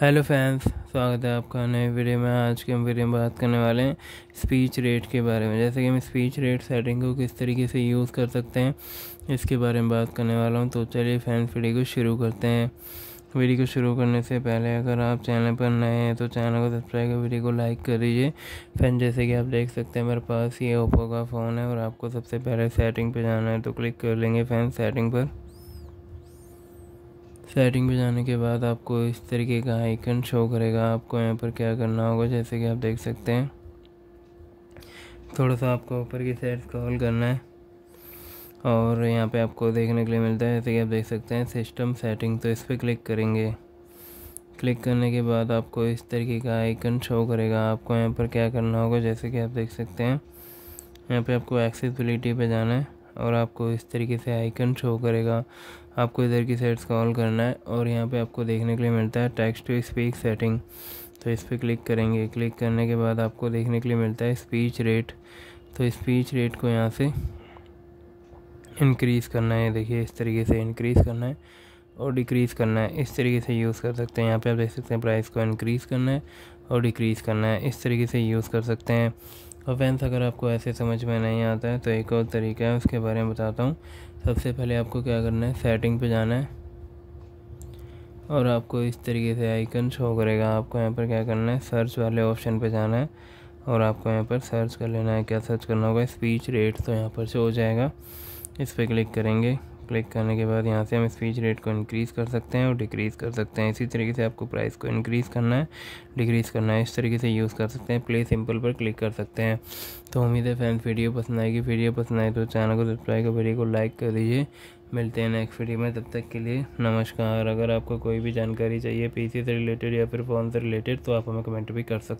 hello fans स्वागत है आपका नए वीडियो में आज के हम वीडियो में बात करने वाले हैं स्पीच रेट के बारे में जैसे कि हम स्पीच रेट सेटिंग को किस तरीके से यूज़ कर सकते हैं इसके बारे में बात करने वाला हूं तो चलिए फैंस वीडियो को शुरू करते हैं वीडियो को शुरू करने से पहले अगर आप चैनल पर नए हैं तो चैनल को सब्सक्राइब कर वीडियो को लाइक कर दीजिए फैन जैसे कि आप देख सकते हैं मेरे पास ये ओप्पो का फ़ोन है और आपको सबसे पहले सेटिंग पर जाना है तो क्लिक कर लेंगे फैन सेटिंग पर सेटिंग पे जाने के बाद आपको इस तरीके का आइकन शो करेगा आपको यहाँ पर क्या करना होगा जैसे कि आप देख सकते हैं थोड़ा सा आपको ऊपर की साइड स्क्रॉल करना है और यहाँ पे आपको देखने के लिए मिलता है जैसे कि आप देख सकते हैं सिस्टम सेटिंग तो इस पर क्लिक करेंगे क्लिक करने के बाद आपको इस तरीके का आइकन शो करेगा आपको यहाँ पर क्या करना होगा जैसे कि आप देख सकते हैं यहाँ पे आपको एक्सेसबिलिटी पे जाना है और आपको इस तरीके से आइकन शो करेगा आपको इधर की साइड स्क्रॉल करना है और यहाँ पे आपको देखने के लिए मिलता है टेक्स्ट टू स्पीक सेटिंग तो इस पर क्लिक करेंगे क्लिक करने के बाद आपको देखने के लिए मिलता है स्पीच रेट तो स्पीच रेट को यहाँ से इंक्रीज़ करना है देखिए इस तरीके से इंक्रीज़ करना है और डिक्रीज़ करना है इस तरीके से यूज़ कर सकते हैं यहाँ पे आप देख सकते हैं प्राइस को इंक्रीज़ करना है और डिक्रीज़ करना है इस तरीके से यूज़ कर सकते हैं और फ्रेंड्स अगर आपको ऐसे समझ में नहीं आता है तो एक और तरीका है उसके बारे में बताता हूँ सबसे पहले आपको क्या करना है सेटिंग पे जाना है और आपको इस तरीके से आइकन शो करेगा आपको यहाँ पर क्या करना है सर्च वाले ऑप्शन पे जाना है और आपको यहाँ पर सर्च कर लेना है क्या सर्च करना होगा स्पीच रेट तो यहाँ पर शो हो जाएगा इस पर क्लिक करेंगे क्लिक करने के बाद यहाँ से हम स्पीच रेट को इंक्रीज़ कर सकते हैं और डिक्रीज़ कर सकते हैं इसी तरीके से आपको प्राइस को इंक्रीज़ करना है डिक्रीज़ करना है इस तरीके से यूज़ कर सकते हैं प्ले सिंपल पर क्लिक कर सकते हैं तो उम्मीद है फैंस वीडियो पसंद आएगी वीडियो पसंद आए तो चैनल को सब्सक्राइब कर वीडियो को लाइक कर दीजिए मिलते हैं नेक्स्ट वीडियो में तब तक के लिए नमस्कार अगर आपको कोई भी जानकारी चाहिए पी से रिलेटेड या फिर फ़ोन से रिलेटेड तो आप हमें कमेंट भी कर सकते